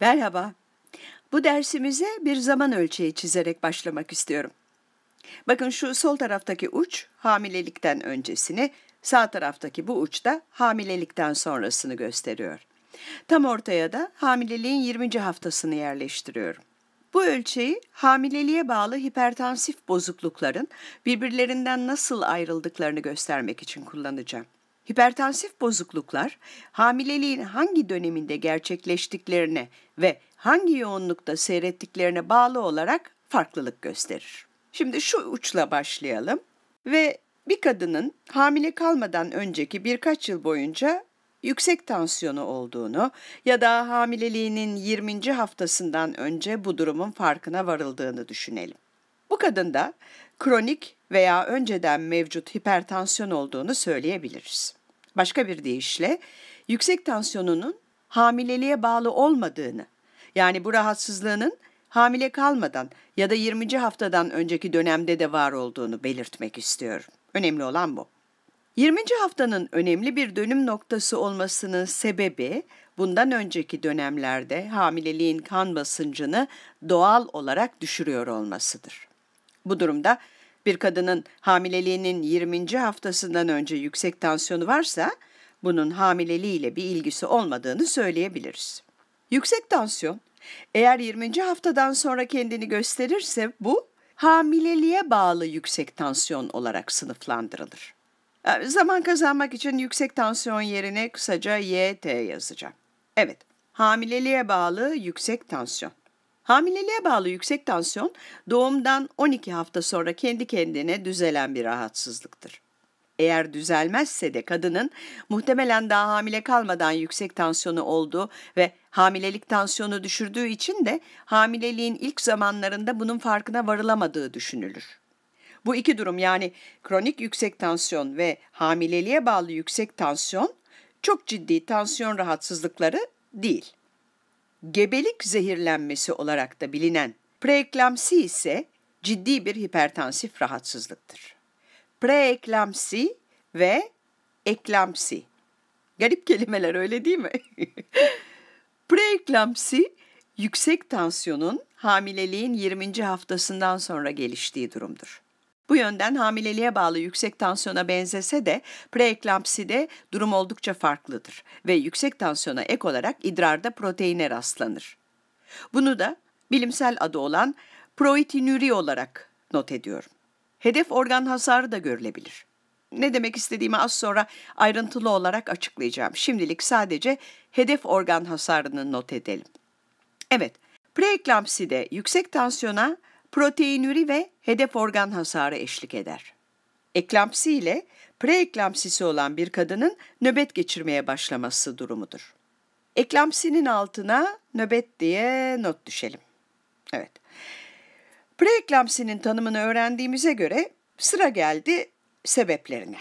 Merhaba. Bu dersimize bir zaman ölçeği çizerek başlamak istiyorum. Bakın şu sol taraftaki uç hamilelikten öncesini, sağ taraftaki bu uç da hamilelikten sonrasını gösteriyor. Tam ortaya da hamileliğin 20. haftasını yerleştiriyorum. Bu ölçeği hamileliğe bağlı hipertansif bozuklukların birbirlerinden nasıl ayrıldıklarını göstermek için kullanacağım. Hipertansif bozukluklar hamileliğin hangi döneminde gerçekleştiklerine ve hangi yoğunlukta seyrettiklerine bağlı olarak farklılık gösterir. Şimdi şu uçla başlayalım ve bir kadının hamile kalmadan önceki birkaç yıl boyunca yüksek tansiyonu olduğunu ya da hamileliğinin 20. haftasından önce bu durumun farkına varıldığını düşünelim. Bu kadında kronik veya önceden mevcut hipertansiyon olduğunu söyleyebiliriz. Başka bir deyişle yüksek tansiyonunun hamileliğe bağlı olmadığını, yani bu rahatsızlığının hamile kalmadan ya da 20. haftadan önceki dönemde de var olduğunu belirtmek istiyorum. Önemli olan bu. 20. haftanın önemli bir dönüm noktası olmasının sebebi bundan önceki dönemlerde hamileliğin kan basıncını doğal olarak düşürüyor olmasıdır. Bu durumda bir kadının hamileliğinin 20. haftasından önce yüksek tansiyonu varsa bunun hamileliğiyle bir ilgisi olmadığını söyleyebiliriz. Yüksek tansiyon eğer 20. haftadan sonra kendini gösterirse bu hamileliğe bağlı yüksek tansiyon olarak sınıflandırılır. Ee, zaman kazanmak için yüksek tansiyon yerine kısaca YT yazacağım. Evet, hamileliğe bağlı yüksek tansiyon. Hamileliğe bağlı yüksek tansiyon doğumdan 12 hafta sonra kendi kendine düzelen bir rahatsızlıktır. Eğer düzelmezse de kadının muhtemelen daha hamile kalmadan yüksek tansiyonu olduğu ve hamilelik tansiyonu düşürdüğü için de hamileliğin ilk zamanlarında bunun farkına varılamadığı düşünülür. Bu iki durum yani kronik yüksek tansiyon ve hamileliğe bağlı yüksek tansiyon çok ciddi tansiyon rahatsızlıkları değil gebelik zehirlenmesi olarak da bilinen preeklamsi ise ciddi bir hipertansif rahatsızlıktır. Preeklamsi ve eklamsi. Garip kelimeler öyle değil mi? preeklamsi yüksek tansiyonun hamileliğin 20. haftasından sonra geliştiği durumdur. Bu yönden hamileliğe bağlı yüksek tansiyona benzese de preeklampside durum oldukça farklıdır ve yüksek tansiyona ek olarak idrarda proteine rastlanır. Bunu da bilimsel adı olan proitinüri olarak not ediyorum. Hedef organ hasarı da görülebilir. Ne demek istediğimi az sonra ayrıntılı olarak açıklayacağım. Şimdilik sadece hedef organ hasarını not edelim. Evet, preeklampside yüksek tansiyona proteinüri ve hedef organ hasarı eşlik eder. Eklampsi ile preeklampsisi olan bir kadının nöbet geçirmeye başlaması durumudur. Eklampsinin altına nöbet diye not düşelim. Evet. Preeklampsinin tanımını öğrendiğimize göre sıra geldi sebeplerine.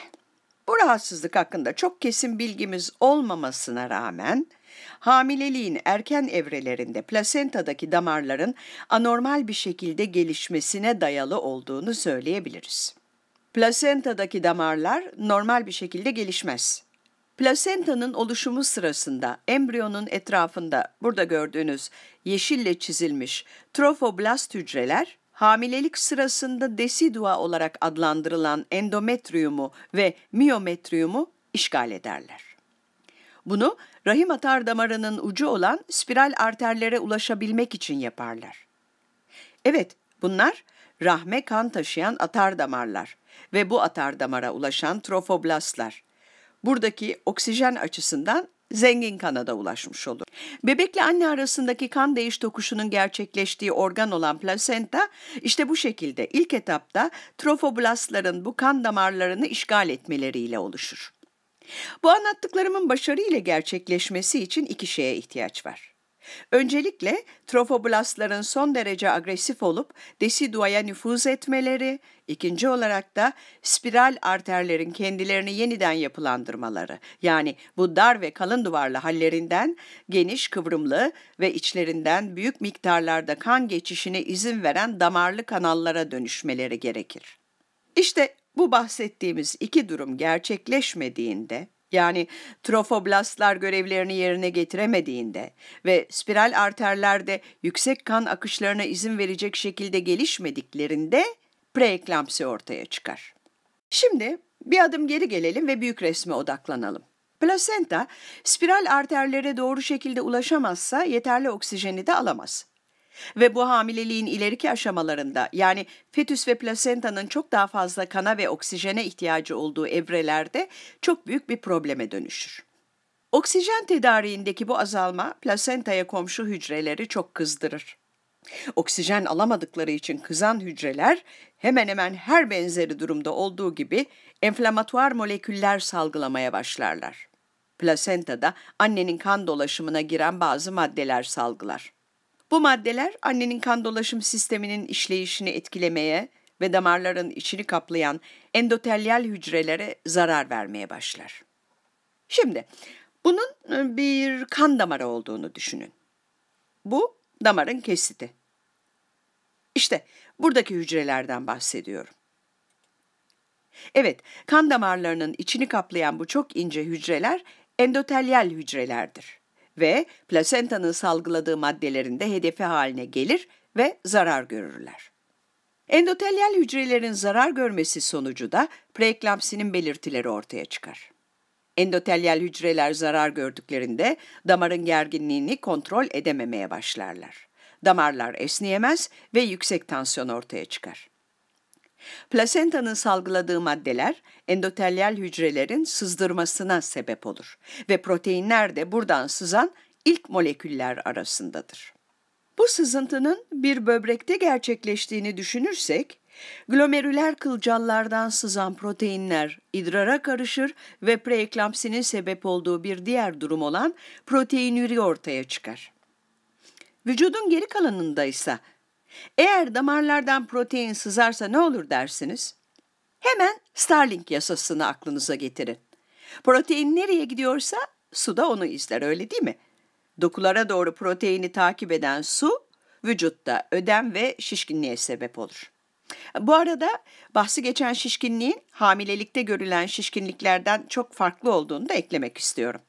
Bu rahatsızlık hakkında çok kesin bilgimiz olmamasına rağmen Hamileliğin erken evrelerinde plasentadaki damarların anormal bir şekilde gelişmesine dayalı olduğunu söyleyebiliriz. Plasentadaki damarlar normal bir şekilde gelişmez. Plasentanın oluşumu sırasında embriyonun etrafında burada gördüğünüz yeşille çizilmiş trofoblast hücreler hamilelik sırasında desidua olarak adlandırılan endometriumu ve miyometriyumu işgal ederler. Bunu rahim atar damarının ucu olan spiral arterlere ulaşabilmek için yaparlar. Evet, bunlar rahme kan taşıyan atar damarlar ve bu atar damara ulaşan trofoblastlar. Buradaki oksijen açısından zengin kana da ulaşmış olur. Bebekle anne arasındaki kan değiş tokuşunun gerçekleştiği organ olan plasenta işte bu şekilde ilk etapta trofoblastların bu kan damarlarını işgal etmeleriyle oluşur. Bu anlattıklarımın başarıyla gerçekleşmesi için iki şeye ihtiyaç var. Öncelikle trofoblastların son derece agresif olup desiduaya nüfuz etmeleri, ikinci olarak da spiral arterlerin kendilerini yeniden yapılandırmaları. Yani bu dar ve kalın duvarlı hallerinden geniş, kıvrımlı ve içlerinden büyük miktarlarda kan geçişine izin veren damarlı kanallara dönüşmeleri gerekir. İşte bu bahsettiğimiz iki durum gerçekleşmediğinde, yani trofoblastlar görevlerini yerine getiremediğinde ve spiral arterlerde yüksek kan akışlarına izin verecek şekilde gelişmediklerinde preeklampsi ortaya çıkar. Şimdi bir adım geri gelelim ve büyük resme odaklanalım. Plasenta spiral arterlere doğru şekilde ulaşamazsa yeterli oksijeni de alamaz. Ve bu hamileliğin ileriki aşamalarında yani fetüs ve plasentanın çok daha fazla kana ve oksijene ihtiyacı olduğu evrelerde çok büyük bir probleme dönüşür. Oksijen tedariğindeki bu azalma plasentaya komşu hücreleri çok kızdırır. Oksijen alamadıkları için kızan hücreler hemen hemen her benzeri durumda olduğu gibi enflamatuar moleküller salgılamaya başlarlar. Plasentada annenin kan dolaşımına giren bazı maddeler salgılar. Bu maddeler annenin kan dolaşım sisteminin işleyişini etkilemeye ve damarların içini kaplayan endotelyal hücrelere zarar vermeye başlar. Şimdi bunun e, bir kan damarı olduğunu düşünün. Bu damarın kesiti. İşte buradaki hücrelerden bahsediyorum. Evet, kan damarlarının içini kaplayan bu çok ince hücreler endotelyal hücrelerdir ve plasentanın salgıladığı maddelerinde de hedefi haline gelir ve zarar görürler. Endotelyal hücrelerin zarar görmesi sonucu da preeklampsinin belirtileri ortaya çıkar. Endotelyal hücreler zarar gördüklerinde damarın gerginliğini kontrol edememeye başlarlar. Damarlar esneyemez ve yüksek tansiyon ortaya çıkar. Plasentanın salgıladığı maddeler endotelyal hücrelerin sızdırmasına sebep olur ve proteinler de buradan sızan ilk moleküller arasındadır. Bu sızıntının bir böbrekte gerçekleştiğini düşünürsek, glomerüler kılcallardan sızan proteinler idrara karışır ve preeklampsinin sebep olduğu bir diğer durum olan proteinüri ortaya çıkar. Vücudun geri kalanında ise eğer damarlardan protein sızarsa ne olur dersiniz? Hemen Starlink yasasını aklınıza getirin. Protein nereye gidiyorsa su da onu izler öyle değil mi? Dokulara doğru proteini takip eden su vücutta ödem ve şişkinliğe sebep olur. Bu arada bahsi geçen şişkinliğin hamilelikte görülen şişkinliklerden çok farklı olduğunu da eklemek istiyorum.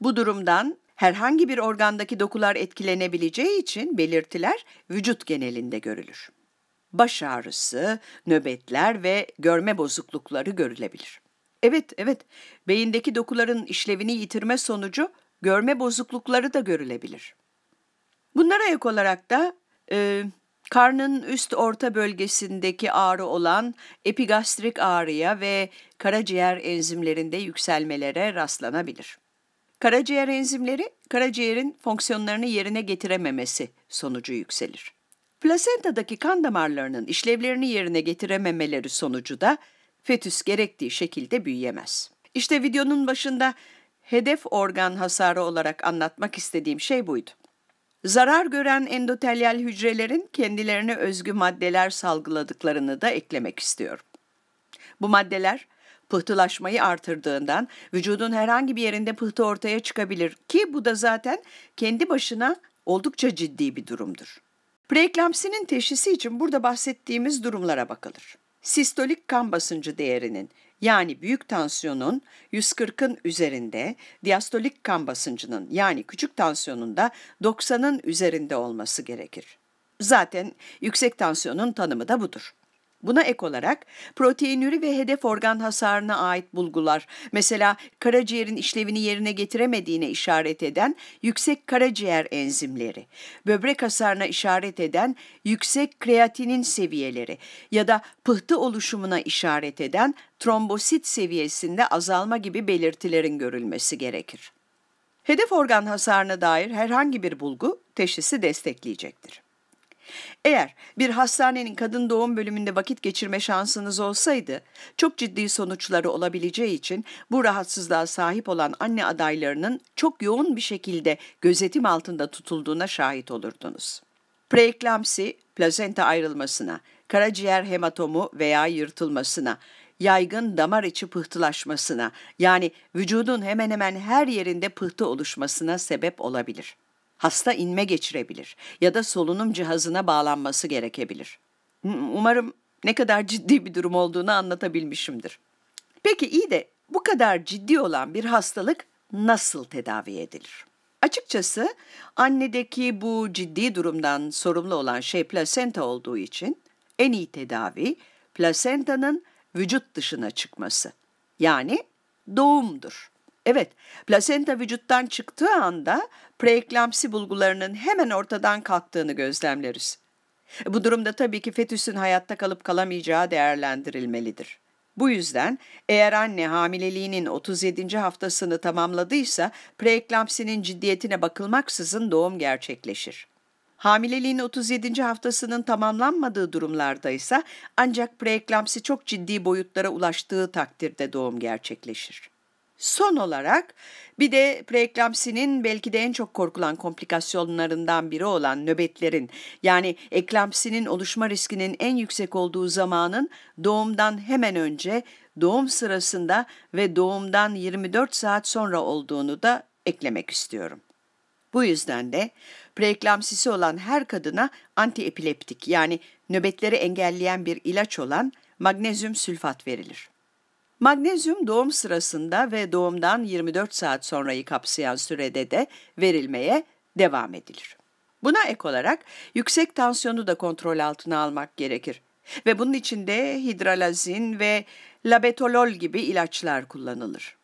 Bu durumdan herhangi bir organdaki dokular etkilenebileceği için belirtiler vücut genelinde görülür. Baş ağrısı, nöbetler ve görme bozuklukları görülebilir. Evet, evet. Beyindeki dokuların işlevini yitirme sonucu görme bozuklukları da görülebilir. Bunlara ek olarak da e, karnın üst orta bölgesindeki ağrı olan epigastrik ağrıya ve karaciğer enzimlerinde yükselmelere rastlanabilir. Karaciğer enzimleri karaciğerin fonksiyonlarını yerine getirememesi sonucu yükselir. Plasentadaki kan damarlarının işlevlerini yerine getirememeleri sonucu da fetüs gerektiği şekilde büyüyemez. İşte videonun başında hedef organ hasarı olarak anlatmak istediğim şey buydu. Zarar gören endotelyal hücrelerin kendilerine özgü maddeler salgıladıklarını da eklemek istiyorum. Bu maddeler pıhtılaşmayı artırdığından vücudun herhangi bir yerinde pıhtı ortaya çıkabilir ki bu da zaten kendi başına oldukça ciddi bir durumdur. Preeklampsinin teşhisi için burada bahsettiğimiz durumlara bakılır. Sistolik kan basıncı değerinin yani büyük tansiyonun 140'ın üzerinde, diastolik kan basıncının yani küçük tansiyonun da 90'ın üzerinde olması gerekir. Zaten yüksek tansiyonun tanımı da budur. Buna ek olarak proteinüri ve hedef organ hasarına ait bulgular, mesela karaciğerin işlevini yerine getiremediğine işaret eden yüksek karaciğer enzimleri, böbrek hasarına işaret eden yüksek kreatinin seviyeleri ya da pıhtı oluşumuna işaret eden trombosit seviyesinde azalma gibi belirtilerin görülmesi gerekir. Hedef organ hasarına dair herhangi bir bulgu teşhisi destekleyecektir. Eğer bir hastanenin kadın doğum bölümünde vakit geçirme şansınız olsaydı, çok ciddi sonuçları olabileceği için bu rahatsızlığa sahip olan anne adaylarının çok yoğun bir şekilde gözetim altında tutulduğuna şahit olurdunuz. Preeklamsi, plazenta ayrılmasına, karaciğer hematomu veya yırtılmasına, yaygın damar içi pıhtılaşmasına yani vücudun hemen hemen her yerinde pıhtı oluşmasına sebep olabilir. Hasta inme geçirebilir ya da solunum cihazına bağlanması gerekebilir. Umarım ne kadar ciddi bir durum olduğunu anlatabilmişimdir. Peki iyi de bu kadar ciddi olan bir hastalık nasıl tedavi edilir? Açıkçası annedeki bu ciddi durumdan sorumlu olan şey plasenta olduğu için en iyi tedavi plasentanın vücut dışına çıkması yani doğumdur. Evet, plasenta vücuttan çıktığı anda preeklampsi bulgularının hemen ortadan kalktığını gözlemleriz. Bu durumda tabii ki fetüsün hayatta kalıp kalamayacağı değerlendirilmelidir. Bu yüzden eğer anne hamileliğinin 37. haftasını tamamladıysa preeklampsinin ciddiyetine bakılmaksızın doğum gerçekleşir. Hamileliğin 37. haftasının tamamlanmadığı durumlarda ise ancak preeklampsi çok ciddi boyutlara ulaştığı takdirde doğum gerçekleşir. Son olarak bir de preeklamsinin belki de en çok korkulan komplikasyonlarından biri olan nöbetlerin yani eklampsinin oluşma riskinin en yüksek olduğu zamanın doğumdan hemen önce, doğum sırasında ve doğumdan 24 saat sonra olduğunu da eklemek istiyorum. Bu yüzden de preeklamsisi olan her kadına antiepileptik yani nöbetleri engelleyen bir ilaç olan magnezyum sülfat verilir. Magnezyum doğum sırasında ve doğumdan 24 saat sonrayı kapsayan sürede de verilmeye devam edilir. Buna ek olarak yüksek tansiyonu da kontrol altına almak gerekir ve bunun için de hidralazin ve labetolol gibi ilaçlar kullanılır.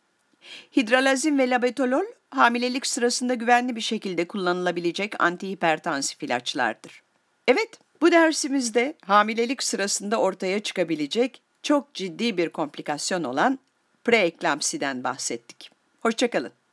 Hidralazin ve labetolol hamilelik sırasında güvenli bir şekilde kullanılabilecek antihipertansif ilaçlardır. Evet, bu dersimizde hamilelik sırasında ortaya çıkabilecek çok ciddi bir komplikasyon olan preeklampsiden bahsettik. Hoşçakalın.